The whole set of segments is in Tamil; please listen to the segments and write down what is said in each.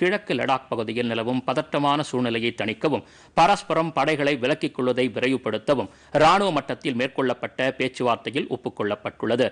கிழக்கு லடாக் பகுதியில் நிலவும் பதற்றமான சூழ்நிலையை தணிக்கவும் பரஸ்பரம் படைகளை விலக்கிக் கொள்வதை விரைவுபடுத்தவும் ராணுவ மட்டத்தில் மேற்கொள்ளப்பட்ட பேச்சுவார்த்தையில் ஒப்புக்கொள்ளப்பட்டுள்ளது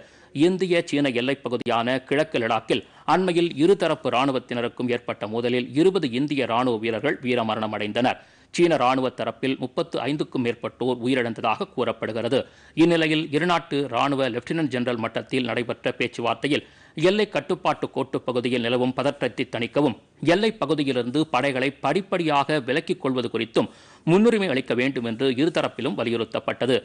இந்திய சீன எல்லைப் பகுதியான கிழக்கு லடாக்கில் அண்மையில் இருதரப்பு ராணுவத்தினருக்கும் ஏற்பட்ட மோதலில் இருபது இந்திய ராணுவ வீரர்கள் வீரமரணம் அடைந்தனர் சீன ராணுவ தரப்பில் முப்பத்து ஐந்துக்கும் மேற்பட்டோர் உயிரிழந்ததாக கூறப்படுகிறது இந்நிலையில் இருநாட்டு ராணுவ லெப்டினன்ட் ஜெனரல் மட்டத்தில் நடைபெற்ற பேச்சுவார்த்தையில் எல்லை கட்டுப்பாட்டு கோட்டுப் பகுதியில் நிலவும் பதற்றத்தை தணிக்கவும் எல்லைப் பகுதியிலிருந்து படைகளை படிப்படியாக விலக்கிக் கொள்வது குறித்தும் முன்னுரிமை அளிக்க வேண்டும் என்று இருதரப்பிலும் வலியுறுத்தப்பட்டது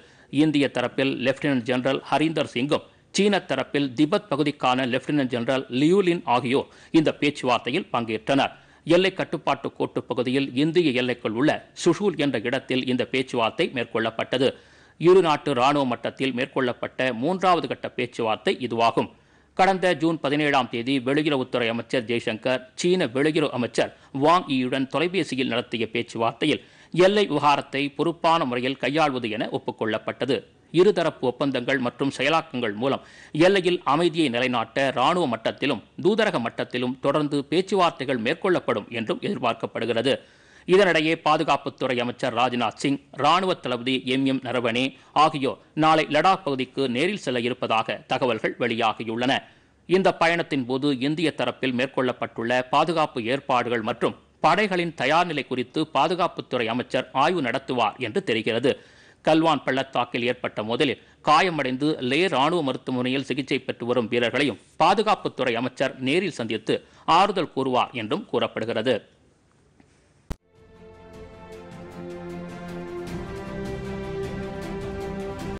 இந்திய தரப்பில் லெப்டினன்ட் ஜெனரல் ஹரீந்தர் சிங்கும் சீன தரப்பில் திபெத் பகுதிக்கான லெப்டினன்ட் ஜெனரல் லியூலின் ஆகியோர் இந்த பேச்சுவார்த்தையில் பங்கேற்றனர் எல்லை கட்டுப்பாட்டு கோட்டு பகுதியில் இந்திய எல்லைக்குள் உள்ள சுஷூல் என்ற இடத்தில் இந்த பேச்சுவார்த்தை மேற்கொள்ளப்பட்டது இரு நாட்டு இராணுவ மட்டத்தில் மேற்கொள்ளப்பட்ட மூன்றாவது கட்ட பேச்சுவார்த்தை இதுவாகும் கடந்த ஜூன் பதினேழாம் தேதி வெளியுறவுத்துறை அமைச்சர் ஜெய்சங்கர் சீன வெளியுறவு அமைச்சர் வாங் ஈயுடன் தொலைபேசியில் நடத்திய பேச்சுவார்த்தையில் எல்லை விவகாரத்தை பொறுப்பான முறையில் கையாள்வது என ஒப்புக்கொள்ளப்பட்டது இருதரப்பு ஒப்பந்தங்கள் மற்றும் செயலாக்கங்கள் மூலம் எல்லையில் அமைதியை நிலைநாட்ட இராணுவ மட்டத்திலும் தூதரக மட்டத்திலும் தொடர்ந்து பேச்சுவார்த்தைகள் மேற்கொள்ளப்படும் என்றும் எதிர்பார்க்கப்படுகிறது இதனிடையே பாதுகாப்புத்துறை அமைச்சர் ராஜ்நாத் சிங் ராணுவ தளபதி எம் எம் நரவனே ஆகியோர் நாளை லடாக் பகுதிக்கு நேரில் செல்ல இருப்பதாக தகவல்கள் வெளியாகியுள்ளன இந்த பயணத்தின் போது இந்திய தரப்பில் மேற்கொள்ளப்பட்டுள்ள பாதுகாப்பு ஏற்பாடுகள் மற்றும் படைகளின் தயார் நிலை குறித்து பாதுகாப்புத்துறை அமைச்சர் ஆய்வு நடத்துவார் என்று தெரிகிறது கல்வான் பள்ளத்தாக்கில் ஏற்பட்ட மோதலில் காயமடைந்து லே ராணுவ மருத்துவமனையில் சிகிச்சை பெற்று வரும் வீரர்களையும் பாதுகாப்புத்துறை அமைச்சர் நேரில் சந்தித்து ஆறுதல் கூறுவார் என்றும் கூறப்படுகிறது